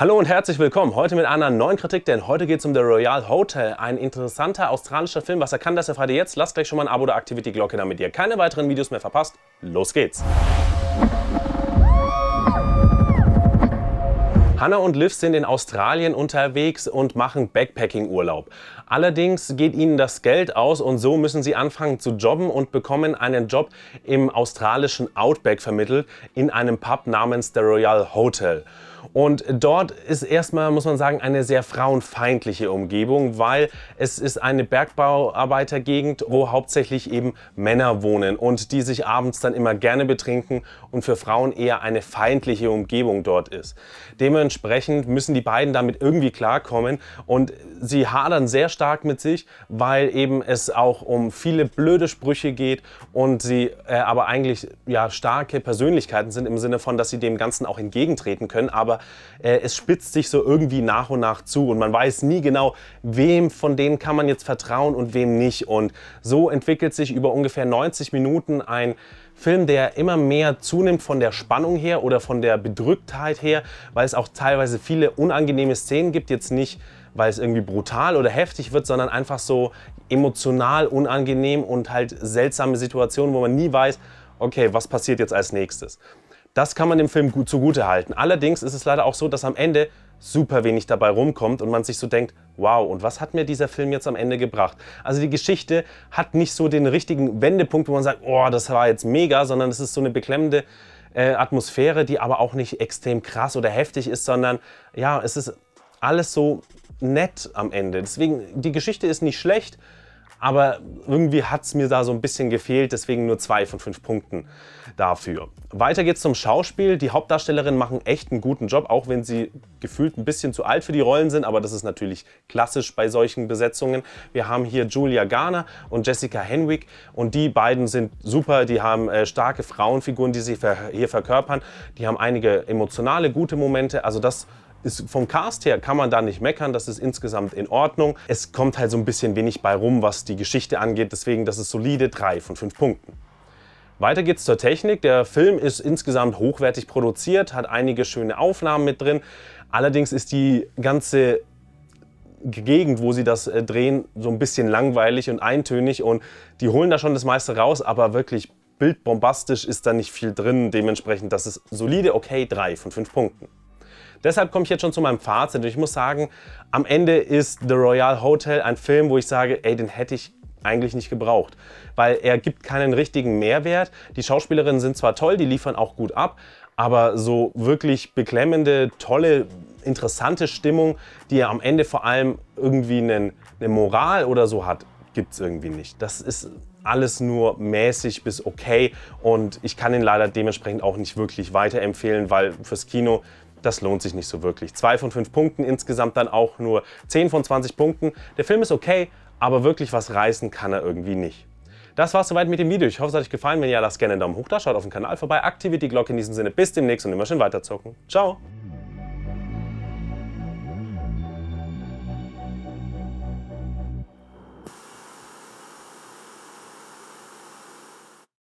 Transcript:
Hallo und herzlich willkommen. Heute mit einer neuen Kritik, denn heute geht es um The Royal Hotel. Ein interessanter australischer Film. Was er kann, das erfahrt ihr jetzt. Lasst gleich schon mal ein Abo oder aktiviert die Glocke, damit ihr keine weiteren Videos mehr verpasst. Los geht's! Hannah und Liv sind in Australien unterwegs und machen Backpacking-Urlaub. Allerdings geht ihnen das Geld aus und so müssen sie anfangen zu jobben und bekommen einen Job im australischen Outback vermittelt, in einem Pub namens The Royal Hotel. Und dort ist erstmal, muss man sagen, eine sehr frauenfeindliche Umgebung, weil es ist eine Bergbauarbeitergegend, wo hauptsächlich eben Männer wohnen und die sich abends dann immer gerne betrinken und für Frauen eher eine feindliche Umgebung dort ist. Dementsprechend müssen die beiden damit irgendwie klarkommen und sie hadern sehr stark mit sich, weil eben es auch um viele blöde Sprüche geht und sie äh, aber eigentlich ja starke Persönlichkeiten sind im Sinne von, dass sie dem Ganzen auch entgegentreten können, aber aber äh, es spitzt sich so irgendwie nach und nach zu und man weiß nie genau, wem von denen kann man jetzt vertrauen und wem nicht. Und so entwickelt sich über ungefähr 90 Minuten ein Film, der immer mehr zunimmt von der Spannung her oder von der Bedrücktheit her, weil es auch teilweise viele unangenehme Szenen gibt, jetzt nicht weil es irgendwie brutal oder heftig wird, sondern einfach so emotional unangenehm und halt seltsame Situationen, wo man nie weiß, okay, was passiert jetzt als nächstes? Das kann man dem Film gut zugute halten. Allerdings ist es leider auch so, dass am Ende super wenig dabei rumkommt und man sich so denkt, wow, und was hat mir dieser Film jetzt am Ende gebracht? Also die Geschichte hat nicht so den richtigen Wendepunkt, wo man sagt, oh, das war jetzt mega, sondern es ist so eine beklemmende äh, Atmosphäre, die aber auch nicht extrem krass oder heftig ist, sondern ja, es ist alles so nett am Ende. Deswegen, die Geschichte ist nicht schlecht, aber irgendwie hat es mir da so ein bisschen gefehlt, deswegen nur zwei von fünf Punkten dafür. Weiter geht's zum Schauspiel. Die Hauptdarstellerinnen machen echt einen guten Job, auch wenn sie gefühlt ein bisschen zu alt für die Rollen sind, aber das ist natürlich klassisch bei solchen Besetzungen. Wir haben hier Julia Garner und Jessica Henwick und die beiden sind super, die haben äh, starke Frauenfiguren, die sie ver hier verkörpern, die haben einige emotionale gute Momente, also das ist vom Cast her kann man da nicht meckern, das ist insgesamt in Ordnung. Es kommt halt so ein bisschen wenig bei rum, was die Geschichte angeht, deswegen das ist solide 3 von 5 Punkten. Weiter geht's zur Technik. Der Film ist insgesamt hochwertig produziert, hat einige schöne Aufnahmen mit drin. Allerdings ist die ganze Gegend, wo sie das äh, drehen, so ein bisschen langweilig und eintönig und die holen da schon das meiste raus, aber wirklich bildbombastisch ist da nicht viel drin. Dementsprechend, das ist solide okay 3 von 5 Punkten. Deshalb komme ich jetzt schon zu meinem Fazit. ich muss sagen, am Ende ist The Royal Hotel ein Film, wo ich sage, ey, den hätte ich eigentlich nicht gebraucht, weil er gibt keinen richtigen Mehrwert. Die Schauspielerinnen sind zwar toll, die liefern auch gut ab, aber so wirklich beklemmende, tolle, interessante Stimmung, die ja am Ende vor allem irgendwie einen, eine Moral oder so hat, gibt es irgendwie nicht. Das ist alles nur mäßig bis okay und ich kann ihn leider dementsprechend auch nicht wirklich weiterempfehlen, weil fürs Kino das lohnt sich nicht so wirklich. Zwei von fünf Punkten, insgesamt dann auch nur 10 von 20 Punkten. Der Film ist okay, aber wirklich was reißen kann er irgendwie nicht. Das war's soweit mit dem Video. Ich hoffe, es hat euch gefallen. Wenn ja, lasst gerne einen Daumen hoch da, schaut auf den Kanal vorbei, aktiviert die Glocke in diesem Sinne. Bis demnächst und immer schön weiterzocken. Ciao!